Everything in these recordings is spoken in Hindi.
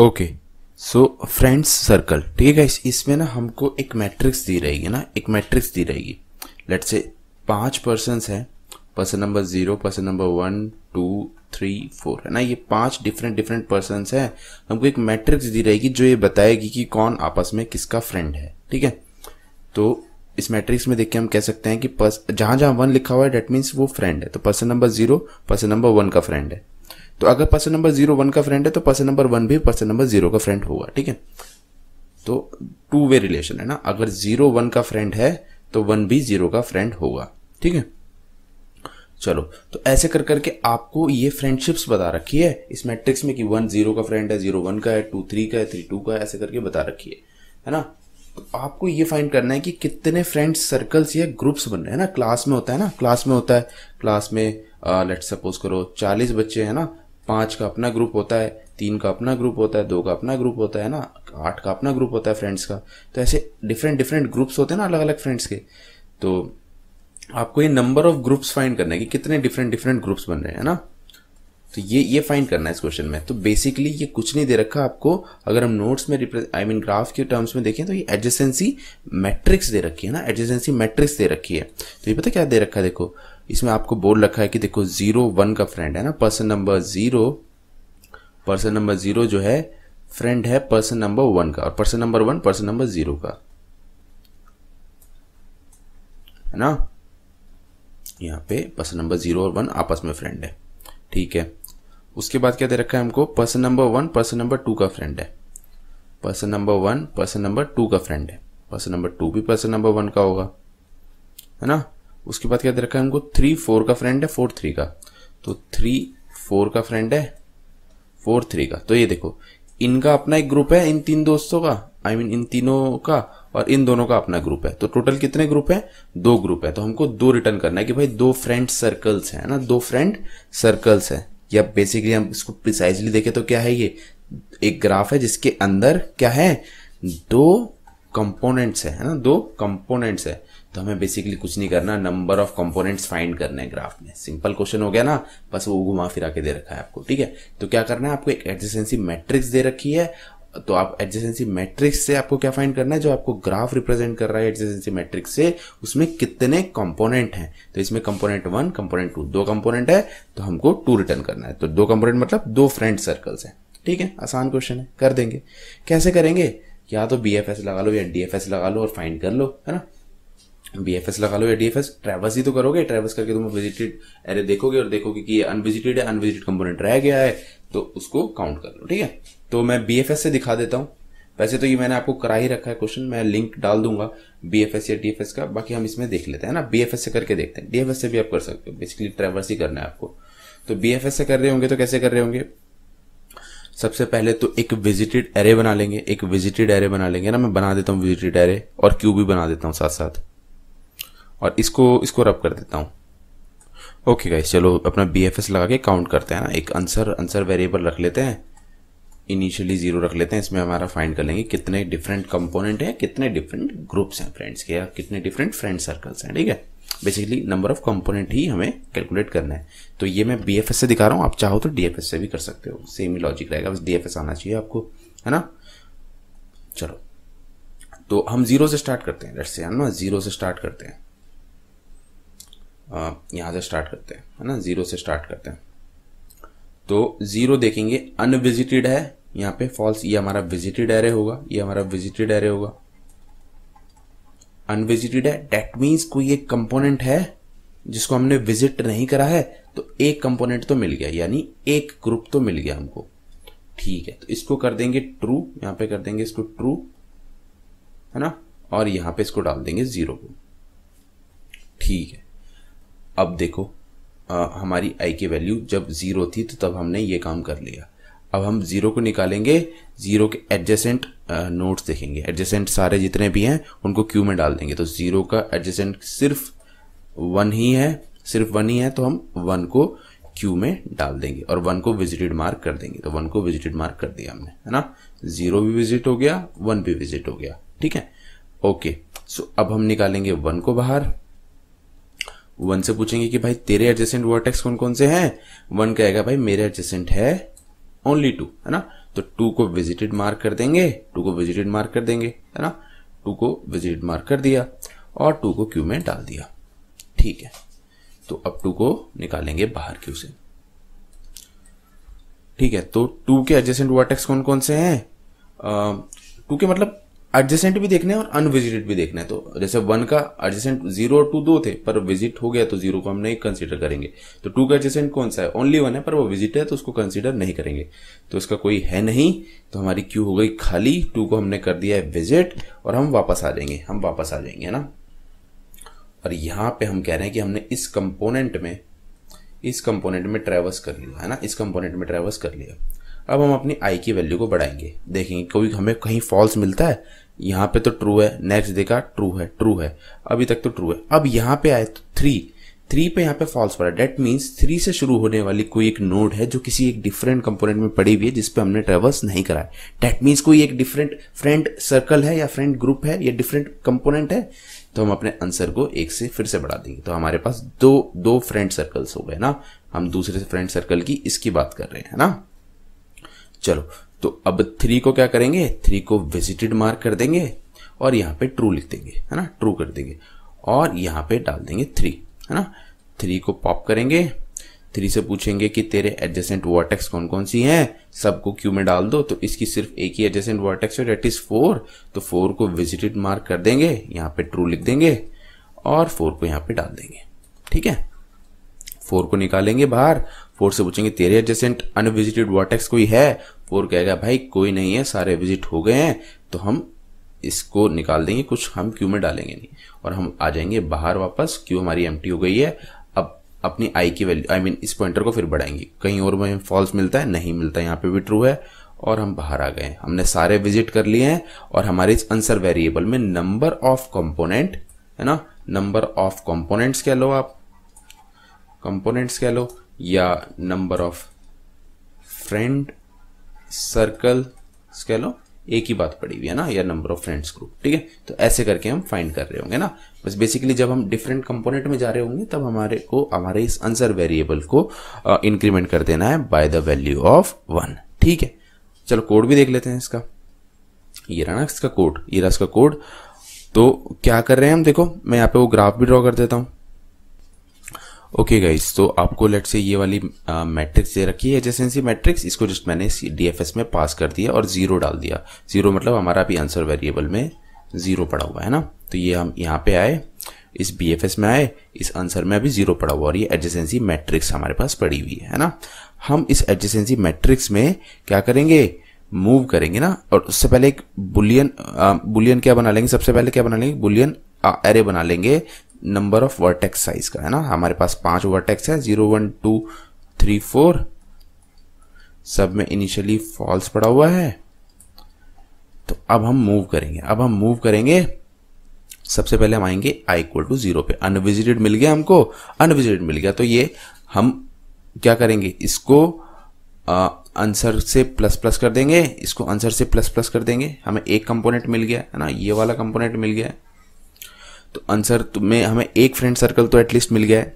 ओके सो फ्रेंड्स सर्कल ठीक है गाइस इसमें ना हमको एक मैट्रिक्स दी रहेगी ना एक मैट्रिक्स दी रहेगी लेट से पांच पर्सन हैं person number zero person number one two three four है ना ये पांच डिफरेंट डिफरेंट पर्सन हैं हमको एक मैट्रिक्स दी रहेगी जो ये बताएगी कि कौन आपस में किसका फ्रेंड है ठीक है तो इस मैट्रिक्स में देख के हम कह सकते हैं कि जहां जहां वन लिखा हुआ है डेट मीन्स वो फ्रेंड है तो person number zero person number one का फ्रेंड है तो अगर पर्सन नंबर जीरो वन का फ्रेंड है तो पर्सन नंबर वन भी पर्सन नंबर जीरो का फ्रेंड होगा ठीक है तो टू वे रिलेशन है ना अगर जीरो वन का फ्रेंड है तो वन भी जीरो का फ्रेंड होगा ठीक है चलो तो ऐसे कर करके आपको ये फ्रेंडशिप्स बता रखी है इस मैट्रिक्स में कि वन जीरो का फ्रेंड है जीरो वन का है टू थ्री का है थ्री टू का है ऐसे करके बता रखी है है ना तो आपको ये फाइंड करना है कि कितने फ्रेंड सर्कल्स या ग्रुप्स बन रहे हैं ना क्लास में होता है ना क्लास में होता है क्लास में लेट uh, सपोज करो चालीस बच्चे हैं ना पांच का अपना ग्रुप होता है तीन का अपना ग्रुप होता है दो का अपना ग्रुप होता है ना आठ का अपना ग्रुप होता है फ्रेंड्स का तो ऐसे डिफरेंट डिफरेंट ग्रुप्स होते हैं ना अलग अलग फ्रेंड्स के तो आपको ये नंबर ऑफ ग्रुप्स फाइंड करना है कि कितने डिफरेंट डिफरेंट ग्रुप्स बन रहे हैं ना तो ये ये फाइंड करना है इस क्वेश्चन में तो बेसिकली ये कुछ नहीं दे रखा आपको अगर हम नोट्स में आई मीन ग्राफ के टर्म्स में देखें तो ये एडजेसेंसी मैट्रिक्स दे रखी है ना एडजेसेंसी मैट्रिक्स दे रखी है तो ये पता क्या दे रखा है देखो इसमें आपको बोल रखा है कि देखो जीरो वन का फ्रेंड है ना person number zero person number zero जो है फ्रेंड है पर्सन नंबर वन का और person number one person number zero का है ना यहां पे पर्सन नंबर जीरो और वन आपस में फ्रेंड है ठीक है उसके बाद क्या दे रखा है हमको person number one person number two का फ्रेंड है person number one person number two का फ्रेंड है पर्सन नंबर टू भी पर्सन नंबर वन का होगा है ना उसके बाद क्या दे रखा है हमको थ्री फोर का फ्रेंड है फोर थ्री का तो थ्री फोर का फ्रेंड है फोर थ्री का तो ये देखो इनका अपना एक ग्रुप है इन तीन दोस्तों का आई I मीन mean, इन तीनों का और इन दोनों का अपना ग्रुप है तो टोटल कितने ग्रुप है दो ग्रुप है तो हमको दो रिटर्न करना है कि भाई दो फ्रेंड सर्कल्स है ना दो फ्रेंड सर्कल्स है या बेसिकली हम इसको प्रिसाइजली देखें तो क्या है ये एक ग्राफ है जिसके अंदर क्या है दो कंपोनेंट्स है ना दो कंपोनेंट्स है तो हमें बेसिकली कुछ नहीं करना नंबर ऑफ कंपोनेंट्स फाइंड करने हैं ग्राफ में सिंपल क्वेश्चन हो गया ना बस वो घुमा फिरा के दे रखा है आपको ठीक है तो क्या करना है आपको एक एडजेसेंसी मैट्रिक्स दे रखी है तो आप एडजेसेंसी मैट्रिक्स से आपको क्या फाइंड करना है जो आपको ग्राफ रिप्रेजेंट कर रहा है एडजेसेंसी मैट्रिक्स से उसमें कितने कंपोनेंट हैं तो इसमें कंपोनेंट वन कंपोनेंट टू दो कंपोनेंट है तो हमको टू रिटर्न करना है तो दो कंपोनेंट मतलब दो फ्रेंड सर्कल्स हैं ठीक है आसान क्वेश्चन है कर देंगे कैसे करेंगे या तो बी लगा लो या डी लगा लो और फाइंड कर लो है ना बी एफ एस लगा लो या डीएफएस ट्रेवल्स ही तो करोगे ट्रेवल्स करके तुम विजिटेड अरे देखोगे और देखोगे कि ये अनविजिटेड है अनविजिटेड कंपोनेंट रह गया है तो उसको काउंट कर लो ठीक है तो मैं बी एफ एस से दिखा देता हूँ वैसे तो ये मैंने आपको करा ही रखा है क्वेश्चन मैं लिंक डाल दूंगा बी एफ एस या डीएफएस का बाकी हम इसमें देख लेते हैं ना बी एफ एस से करके देखते हैं डीएफएस से भी आप कर सकते हो बेसिकली ट्रेवल्स ही करना है आपको तो बी एफ एस से कर रहे होंगे तो कैसे कर रहे होंगे सबसे पहले तो एक विजिटेड एरे बना लेंगे एक विजिटेड एरे बना लेंगे ना मैं बना देता हूँ विजिटेड एरे और क्यू भी बना देता हूँ साथ साथ और इसको इसको रब कर देता हूँ ओके गाइस चलो अपना बी एफ एस लगा के काउंट करते हैं ना एक आंसर आंसर वेरिएबल रख लेते हैं इनिशियली जीरो रख लेते हैं इसमें हमारा फाइंड कर लेंगे कितने डिफरेंट कंपोनेंट हैं कितने डिफरेंट ग्रुप्स हैं फ्रेंड्स के या कितने डिफरेंट फ्रेंड सर्कल्स हैं ठीक है बेसिकली नंबर ऑफ कंपोनेंट ही हमें कैलकुलेट करना है तो ये मैं बी एफ एस से दिखा रहा हूँ आप चाहो तो डी से भी कर सकते हो सेम ही लॉजिक रहेगा बस डी आना चाहिए आपको है ना चलो तो हम जीरो से स्टार्ट करते हैं डर से है ना जीरो से स्टार्ट करते हैं यहाँ से स्टार्ट करते हैं है ना जीरो से स्टार्ट करते हैं तो जीरो देखेंगे अनविजिटेड है यहाँ पे फॉल्स ये हमारा विजिटेड एरे होगा ये हमारा विजिटेड एरे होगा अनविजिटेड है डेट मीन्स कोई एक कंपोनेंट है जिसको हमने विजिट नहीं करा है तो एक कंपोनेंट तो मिल गया यानी एक ग्रुप तो मिल गया हमको ठीक है तो इसको कर देंगे ट्रू यहां पे कर देंगे इसको ट्रू है ना और यहां पे इसको डाल देंगे जीरो को ठीक है अब देखो आ, हमारी आई की वैल्यू जब ज़ीरो थी तो तब हमने ये काम कर लिया अब हम ज़ीरो को निकालेंगे ज़ीरो के एडजेसेंट नोट्स देखेंगे एडजेसेंट सारे जितने भी हैं उनको क्यू में डाल देंगे तो ज़ीरो का एडजेसेंट सिर्फ वन ही है सिर्फ वन ही है तो हम वन को क्यू में डाल देंगे और वन को विजिटेड मार्क कर देंगे तो वन को विजिटेड मार्क कर दिया हमने है ना जीरो भी विजिट हो गया वन भी विजिट हो गया ठीक है ओके सो अब हम निकालेंगे वन को बाहर वन से पूछेंगे कि भाई तेरे एडजेसेंट वर्टेक्स कौन कौन से हैं वन कहेगा भाई मेरे एडजेसेंट है ओनली टू है ना तो टू को विजिटेड मार्क कर देंगे टू को विजिटेड मार्क कर देंगे है ना टू को विजिटेड मार्क कर दिया और टू को क्यू में डाल दिया ठीक है तो अब टू को निकालेंगे बाहर क्यू से ठीक है तो टू के एडजेसेंट वर्टेक्स कौन कौन से हैं टू के मतलब एडजेसेंट भी देखना है और अनविजिटेड भी देखना है तो जैसे वन का एडजेसेंट जीरो और टू दो थे पर विजिट हो गया तो जीरो को हम नहीं कंसिडर करेंगे तो टू का एडजेसेंट कौन सा है ओनली वन है पर वो विजिट है तो उसको कंसिडर नहीं करेंगे तो उसका कोई है नहीं तो हमारी क्यू हो गई खाली टू को हमने कर दिया है विजिट और हम वापस आ जाएंगे हम वापस आ जाएंगे है ना और यहां पे हम कह रहे हैं कि हमने इस कंपोनेंट में इस कंपोनेंट में ट्रेवर्स कर लिया है ना इस कंपोनेंट में ट्रेवर्स कर लिया अब हम अपनी आई की वैल्यू को बढ़ाएंगे देखेंगे कोई हमें कहीं फॉल्स मिलता है यहाँ पे तो ट्रू है नेक्स्ट देखा ट्रू है ट्रू है अभी तक तो ट्रू है अब यहाँ पे आए तो थ्री थ्री पे यहाँ पे फॉल्स पड़ा डेट मीन्स थ्री से शुरू होने वाली कोई एक नोड है जो किसी एक डिफरेंट कंपोनेंट में पड़ी हुई है जिसपे हमने ट्रेवर्स नहीं कराया डेट मीन्स कोई एक डिफरेंट फ्रेंड सर्कल है या फ्रेंड ग्रुप है या डिफरेंट कंपोनेंट है तो हम अपने आंसर को एक से फिर से बढ़ा देंगे तो हमारे पास दो दो फ्रेंड सर्कल्स हो गए ना हम दूसरे फ्रेंड सर्कल की इसकी बात कर रहे हैं ना चलो तो अब थ्री को क्या करेंगे थ्री को विजिटेड मार्क कर देंगे और यहाँ पे ट्रू लिख देंगे है ना ट्रू कर देंगे और यहाँ पे डाल देंगे थ्री है ना थ्री को पॉप करेंगे थ्री से पूछेंगे कि तेरे एडजेसेंट वर्टेक्स कौन कौन सी हैं सबको क्यू में डाल दो तो इसकी सिर्फ एक ही एडजेसेंट वर्टेक्स है डेट इज फोर तो फोर को विजिटेड मार्क कर देंगे यहाँ पे ट्रू लिख देंगे और फोर को यहाँ पे डाल देंगे ठीक है फोर को निकालेंगे बाहर फोर से पूछेंगे तेरे एडजेसेंट अनविजिटेड वॉटेक्स कोई है फोर कहेगा भाई कोई नहीं है सारे विजिट हो गए हैं तो हम इसको निकाल देंगे कुछ हम क्यू में डालेंगे नहीं और हम आ जाएंगे बाहर वापस क्यू हमारी एम हो गई है अब अपनी आई की वैल्यू आई मीन इस पॉइंटर को फिर बढ़ाएंगे कहीं और में फॉल्स मिलता है नहीं मिलता यहाँ पे भी ट्रू है और हम बाहर आ गए हमने सारे विजिट कर लिए हैं और हमारे इस आंसर वेरिएबल में नंबर ऑफ कंपोनेंट है ना नंबर ऑफ कंपोनेंट्स कह लो आप कंपोनेंट्स कह लो या नंबर ऑफ फ्रेंड सर्कल कह लो एक ही बात पड़ी हुई है ना या नंबर ऑफ फ्रेंड्स ग्रुप ठीक है तो ऐसे करके हम फाइंड कर रहे होंगे ना बस बेसिकली जब हम डिफरेंट कंपोनेंट में जा रहे होंगे तब हमारे को हमारे इस आंसर वेरिएबल को इंक्रीमेंट कर देना है by the value of one ठीक है चलो कोड भी देख लेते हैं इसका ये रहा ना इसका कोड ये रहा इसका कोड तो क्या कर रहे हैं हम देखो मैं यहाँ पे वो ग्राफ भी ड्रॉ कर देता हूँ ओके okay गाइस तो आपको लेट से ये वाली मैट्रिक्स दे रखी है एजेसेंसी मैट्रिक्स इसको जस्ट मैंने डीएफएस में पास कर दिया और जीरो डाल दिया जीरो मतलब हमारा अभी आंसर वेरिएबल में जीरो पड़ा हुआ है ना तो ये हम यहाँ पे आए इस बी में आए इस आंसर में अभी जीरो पड़ा हुआ और ये एडजेसेंसी मैट्रिक्स हमारे पास पड़ी हुई है ना हम इस एडजेसेंसी मैट्रिक्स में क्या करेंगे मूव करेंगे ना और उससे पहले एक बुलियन बुलियन क्या बना लेंगे सबसे पहले क्या बना लेंगे बुलियन एरे बना लेंगे नंबर ऑफ वर्टेक्स साइज का है ना हमारे पास पांच वर्टेक्स है zero one two three four सब में इनिशियली फॉल्स पड़ा हुआ है तो अब हम मूव करेंगे अब हम मूव करेंगे सबसे पहले हम आएंगे आई इक्वल टू जीरो पे अनविजिटेड मिल गया हमको अनविजिटेड मिल गया तो ये हम क्या करेंगे इसको आंसर से प्लस प्लस कर देंगे इसको आंसर से प्लस प्लस कर देंगे हमें एक कंपोनेंट मिल गया है ना ये वाला कंपोनेंट मिल गया है तो आंसर तो में हमें एक फ्रेंड सर्कल तो एटलीस्ट मिल गया है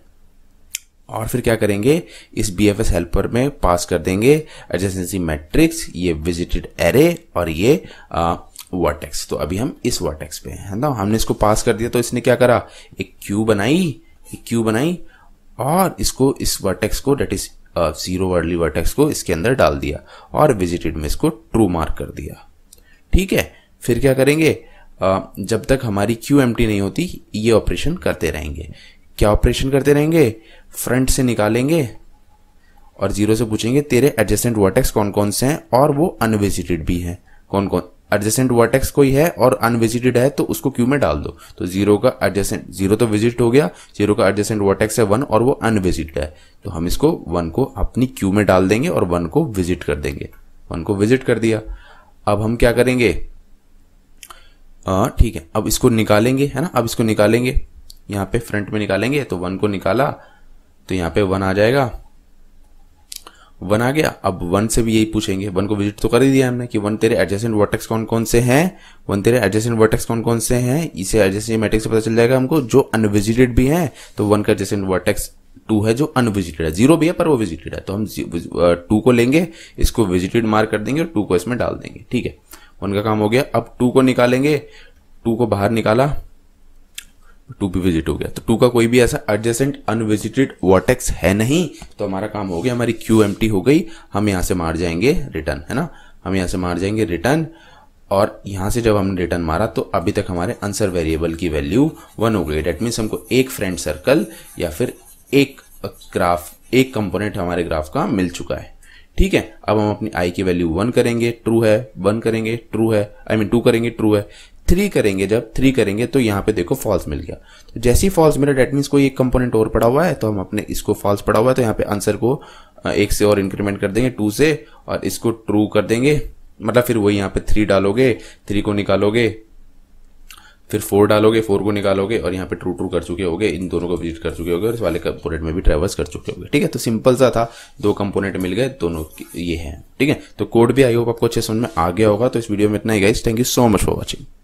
और फिर क्या करेंगे इस बी एफ एस हेल्पर में पास कर देंगे एडजेंसी मैट्रिक्स ये विजिटेड एरे और ये वर्टेक्स तो अभी हम इस वर्टेक्स पे हैं ना हमने इसको पास कर दिया तो इसने क्या करा एक क्यू बनाई एक क्यू बनाई और इसको इस वर्टेक्स को डेट इज जीरो वर्डली वर्टेक्स को इसके अंदर डाल दिया और विजिटेड में इसको ट्रू मार्क कर दिया ठीक है फिर क्या करेंगे जब तक हमारी क्यू एम नहीं होती ये ऑपरेशन करते रहेंगे क्या ऑपरेशन करते रहेंगे फ्रंट से निकालेंगे और जीरो से पूछेंगे तेरे एडजेसेंट वर्टेक्स कौन कौन से हैं और वो अनविजिटेड भी हैं कौन कौन एडजेसेंट वर्टेक्स कोई है और अनविजिटेड है तो उसको क्यू में डाल दो तो जीरो का एडजेसेंट जीरो तो विजिट हो गया जीरो का एडजेसेंट वर्टेक्स है वन और वो अनविजिटेड है तो हम इसको वन को अपनी क्यू में डाल देंगे और वन को विजिट कर देंगे वन को विजिट कर दिया अब हम क्या करेंगे ठीक है अब इसको निकालेंगे है ना अब इसको निकालेंगे यहाँ पे फ्रंट में निकालेंगे तो वन को निकाला तो यहाँ पे वन आ जाएगा वन आ गया अब वन से भी यही पूछेंगे वन को विजिट तो कर ही दिया हमने कि वन तेरे एडजेसेंट वर्टेक्स कौन कौन से हैं वन तेरे एडजेसेंट वर्टेक्स कौन कौन से हैं इसे एडजेसेंट मैट्रिक्स से पता चल जाएगा हमको जो अनविजिटेड भी हैं तो वन का एडजेसेंट वर्टेक्स टू है जो अनविजिटेड है जीरो भी है पर वो विजिटेड है तो हम टू uh, को लेंगे इसको विजिटेड मार्क कर देंगे और टू को इसमें डाल देंगे ठीक है वन का काम हो गया अब टू को निकालेंगे टू को बाहर निकाला टू भी विजिट हो गया तो टू का कोई भी ऐसा एडजेसेंट अनविजिटेड वॉटेक्स है नहीं तो हमारा काम हो गया हमारी क्यू एम टी हो गई हम यहाँ से मार जाएंगे रिटर्न है ना हम यहाँ से मार जाएंगे रिटर्न और यहाँ से जब हमने रिटर्न मारा तो अभी तक हमारे आंसर वेरिएबल की वैल्यू वन हो गई डेट मीन्स हमको एक फ्रेंड सर्कल या फिर एक ग्राफ एक कंपोनेंट हमारे ग्राफ का मिल चुका है ठीक है अब हम अपनी आई की वैल्यू वन करेंगे ट्रू है वन करेंगे ट्रू है आई मीन टू करेंगे ट्रू है थ्री करेंगे जब थ्री करेंगे तो यहाँ पे देखो फॉल्स मिल गया तो जैसे ही फॉल्स मिला डेट मीन्स कोई एक कंपोनेंट और पड़ा हुआ है तो हम अपने इसको फॉल्स पड़ा हुआ है तो यहाँ पे आंसर को एक से और इंक्रीमेंट कर देंगे टू से और इसको ट्रू कर देंगे मतलब फिर वही यहाँ पे थ्री डालोगे थ्री को निकालोगे फिर फोर डालोगे फोर को निकालोगे और यहाँ पे ट्रू ट्रू कर चुके होगे इन दोनों को विजिट कर चुके होगे और इस वाले कंपोनेंट में भी ट्रेवल्स कर चुके होगे ठीक है तो सिंपल सा था दो कंपोनेंट मिल गए दोनों ये हैं ठीक है तो कोड भी आई होप आपको अच्छे समझ में आ गया होगा तो इस वीडियो में इतना ही guys thank you so much for watching